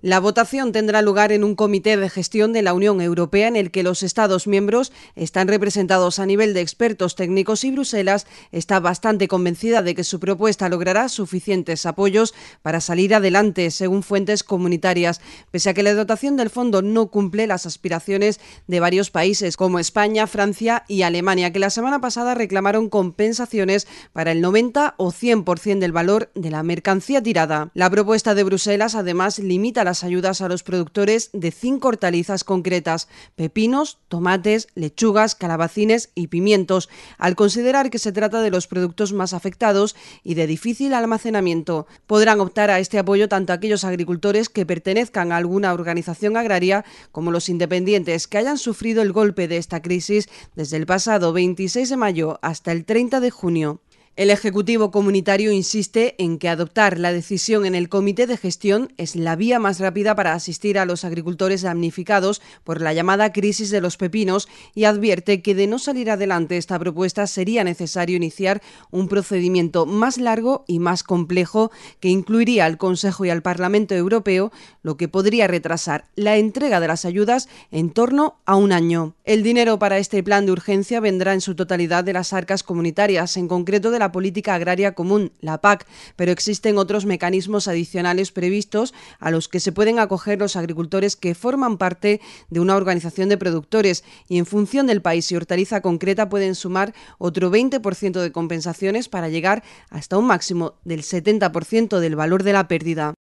La votación tendrá lugar en un comité de gestión de la Unión Europea en el que los Estados miembros están representados a nivel de expertos técnicos y Bruselas está bastante convencida de que su propuesta logrará suficientes apoyos para salir adelante, según fuentes comunitarias, pese a que la dotación del fondo no cumple las aspiraciones de varios países como España, Francia y Alemania, que la semana pasada reclamaron compensaciones para el 90 o 100% del valor de la mercancía tirada. La propuesta de Bruselas además limita las ayudas a los productores de cinco hortalizas concretas, pepinos, tomates, lechugas, calabacines y pimientos, al considerar que se trata de los productos más afectados y de difícil almacenamiento. Podrán optar a este apoyo tanto aquellos agricultores que pertenezcan a alguna organización agraria como los independientes que hayan sufrido el golpe de esta crisis desde el pasado 26 de mayo hasta el 30 de junio. El Ejecutivo Comunitario insiste en que adoptar la decisión en el Comité de Gestión es la vía más rápida para asistir a los agricultores damnificados por la llamada crisis de los pepinos y advierte que de no salir adelante esta propuesta sería necesario iniciar un procedimiento más largo y más complejo que incluiría al Consejo y al Parlamento Europeo, lo que podría retrasar la entrega de las ayudas en torno a un año. El dinero para este plan de urgencia vendrá en su totalidad de las arcas comunitarias, en concreto de la Política Agraria Común, la PAC, pero existen otros mecanismos adicionales previstos a los que se pueden acoger los agricultores que forman parte de una organización de productores y en función del país y hortaliza concreta pueden sumar otro 20% de compensaciones para llegar hasta un máximo del 70% del valor de la pérdida.